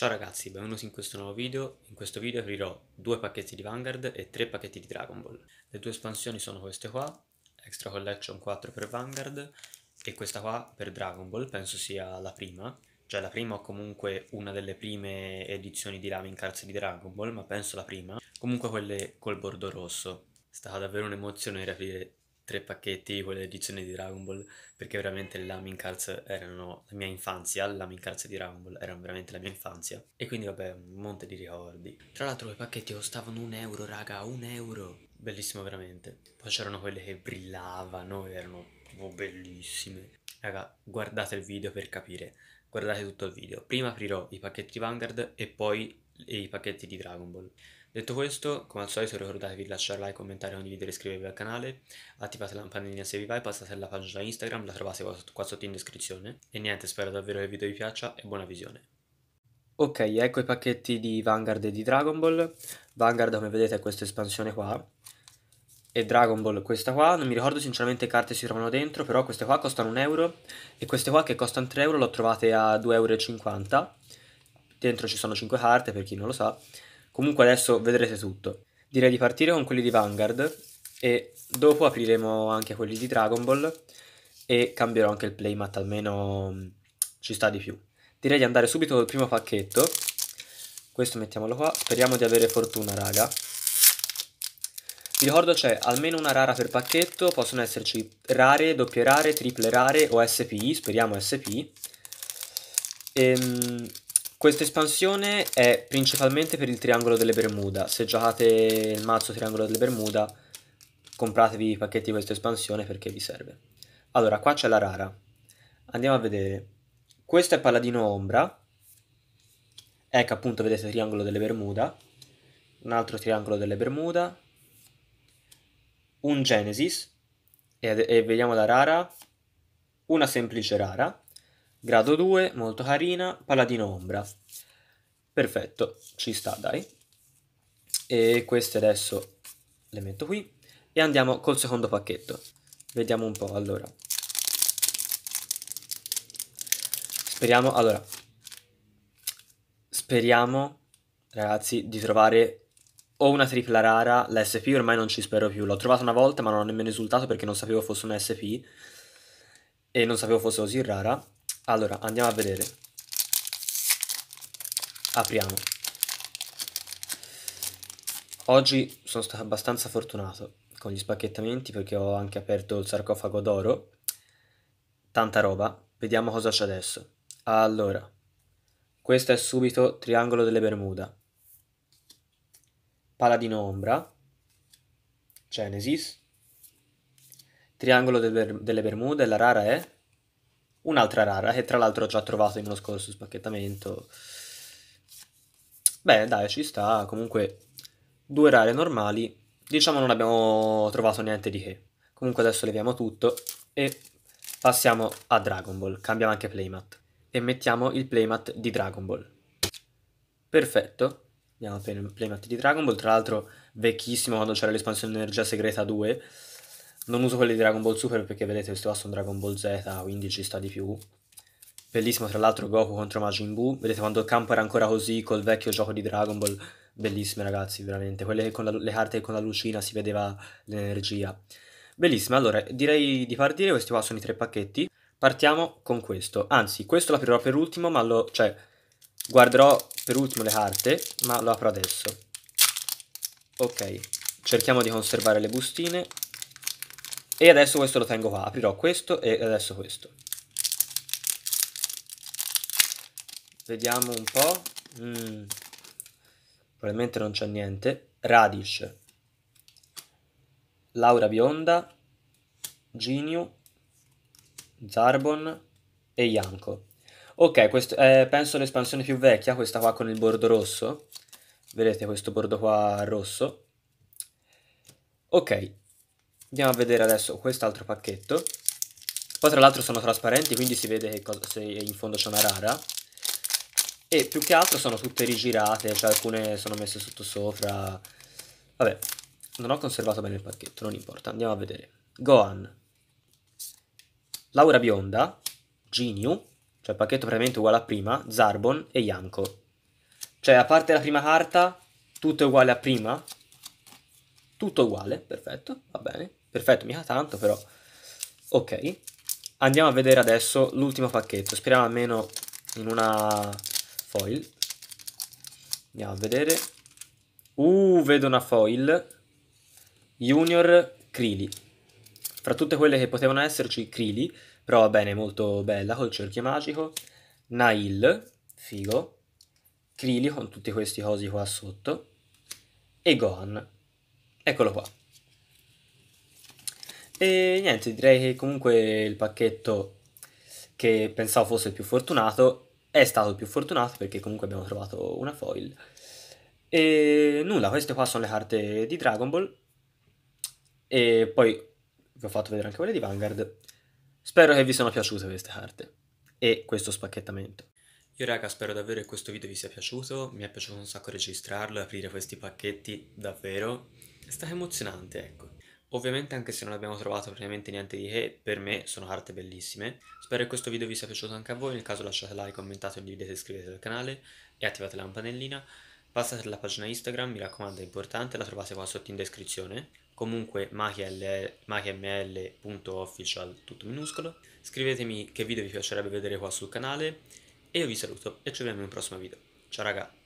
Ciao ragazzi, benvenuti in questo nuovo video. In questo video aprirò due pacchetti di Vanguard e tre pacchetti di Dragon Ball. Le due espansioni sono queste qua, Extra Collection 4 per Vanguard e questa qua per Dragon Ball, penso sia la prima. Cioè la prima o comunque una delle prime edizioni di in Cards di Dragon Ball, ma penso la prima. Comunque quelle col bordo rosso. È stata davvero un'emozione riaprire tre pacchetti con l'edizione di Dragon Ball perché veramente le Lamin Cards erano la mia infanzia, le Lamin Cards di Dragon Ball erano veramente la mia infanzia e quindi vabbè un monte di ricordi. Tra l'altro i pacchetti costavano un euro raga, un euro! Bellissimo veramente. Poi c'erano quelle che brillavano, erano proprio bellissime. Raga, guardate il video per capire, guardate tutto il video. Prima aprirò i pacchetti Vanguard e poi i pacchetti di Dragon Ball. Detto questo, come al solito ricordatevi di lasciare like, commentare, ogni video e iscrivervi al canale, attivate la campanellina se vi va e passate alla pagina Instagram, la trovate qua sotto in descrizione. E niente, spero davvero che il video vi piaccia e buona visione. Ok, ecco i pacchetti di Vanguard e di Dragon Ball. Vanguard come vedete è questa espansione qua e Dragon Ball questa qua, non mi ricordo sinceramente che carte si trovano dentro, però queste qua costano 1 euro e queste qua che costano 3 euro le ho trovate a 2,50 euro. Dentro ci sono 5 carte per chi non lo sa Comunque adesso vedrete tutto. Direi di partire con quelli di Vanguard e dopo apriremo anche quelli di Dragon Ball e cambierò anche il playmat, almeno mm, ci sta di più. Direi di andare subito col primo pacchetto. Questo mettiamolo qua, speriamo di avere fortuna raga. Vi ricordo c'è almeno una rara per pacchetto, possono esserci rare, doppie rare, triple rare o SPI, speriamo SPI. Ehm, questa espansione è principalmente per il Triangolo delle Bermuda. Se giocate il mazzo Triangolo delle Bermuda, compratevi i pacchetti di questa espansione perché vi serve. Allora, qua c'è la rara. Andiamo a vedere. Questo è Paladino Ombra. Ecco appunto, vedete, Triangolo delle Bermuda. Un altro Triangolo delle Bermuda. Un Genesis. E, e vediamo la rara. Una semplice rara Grado 2, molto carina, paladino ombra. Perfetto, ci sta dai. E queste adesso le metto qui. E andiamo col secondo pacchetto. Vediamo un po', allora. Speriamo, allora. Speriamo, ragazzi, di trovare o una tripla rara, la SP ormai non ci spero più. L'ho trovata una volta ma non ho nemmeno risultato perché non sapevo fosse una SP. E non sapevo fosse così rara allora, andiamo a vedere. Apriamo. Oggi sono stato abbastanza fortunato con gli spacchettamenti perché ho anche aperto il sarcofago d'oro. Tanta roba. Vediamo cosa c'è adesso. Allora, questo è subito Triangolo delle Bermuda. Paladino Ombra. Genesis. Triangolo delle, Bermuda e la rara è un'altra rara che tra l'altro ho già trovato in uno scorso spacchettamento. Beh, dai, ci sta, comunque due rare normali, diciamo non abbiamo trovato niente di che. Comunque adesso leviamo tutto e passiamo a Dragon Ball, cambiamo anche playmat e mettiamo il playmat di Dragon Ball. Perfetto, andiamo per il playmat di Dragon Ball, tra l'altro vecchissimo quando c'era l'espansione Energia Segreta 2, non uso quelli di Dragon Ball Super perché vedete questi qua sono Dragon Ball Z, quindi ci sta di più. Bellissimo tra l'altro Goku contro Majin Buu. Vedete quando il campo era ancora così col vecchio gioco di Dragon Ball. Bellissime ragazzi, veramente. Quelle con la, le carte con la lucina si vedeva l'energia. Bellissime, allora direi di partire, questi qua sono i tre pacchetti. Partiamo con questo. Anzi, questo lo aprirò per ultimo, ma lo... cioè, guarderò per ultimo le carte, ma lo apro adesso. Ok, cerchiamo di conservare le bustine. E adesso questo lo tengo qua, aprirò questo e adesso questo. Vediamo un po'. Mm. Probabilmente non c'è niente. Radish. Laura Bionda. Geniu. Zarbon e Ianco. Ok, questo, è eh, penso l'espansione più vecchia, questa qua con il bordo rosso. Vedete questo bordo qua rosso. Ok, Andiamo a vedere adesso quest'altro pacchetto. Poi tra l'altro sono trasparenti, quindi si vede cosa, se in fondo c'è una rara. E più che altro sono tutte rigirate, cioè alcune sono messe sotto sopra. Vabbè, non ho conservato bene il pacchetto, non importa. Andiamo a vedere. Gohan. Laura Bionda. Ginyu. Cioè il pacchetto praticamente uguale a prima. Zarbon e Yanko. Cioè, a parte la prima carta, tutto è uguale a prima. Tutto uguale, perfetto, va bene. Perfetto, mica tanto però. Ok. Andiamo a vedere adesso l'ultimo pacchetto. Speriamo almeno in una foil. Andiamo a vedere. Uh, vedo una foil. Junior Krili. Fra tutte quelle che potevano esserci, Krili. Però va bene, molto bella, col cerchio magico. Nail, figo. Krili con tutti questi cosi qua sotto. E Gohan. Eccolo qua. E niente, direi che comunque il pacchetto che pensavo fosse il più fortunato è stato il più fortunato perché comunque abbiamo trovato una foil. E nulla, queste qua sono le carte di Dragon Ball. E poi vi ho fatto vedere anche quelle di Vanguard. Spero che vi siano piaciute queste carte e questo spacchettamento. Io raga spero davvero che questo video vi sia piaciuto, mi è piaciuto un sacco registrarlo e aprire questi pacchetti, davvero. È stato emozionante, ecco. Ovviamente anche se non abbiamo trovato praticamente niente di che, per me sono carte bellissime. Spero che questo video vi sia piaciuto anche a voi, nel caso lasciate like, commentate, condividete, iscrivetevi al canale e attivate la campanellina. Passate alla pagina Instagram, mi raccomando è importante, la trovate qua sotto in descrizione. Comunque machml.official tutto minuscolo. Scrivetemi che video vi piacerebbe vedere qua sul canale e io vi saluto e ci vediamo in un prossimo video. Ciao ragazzi!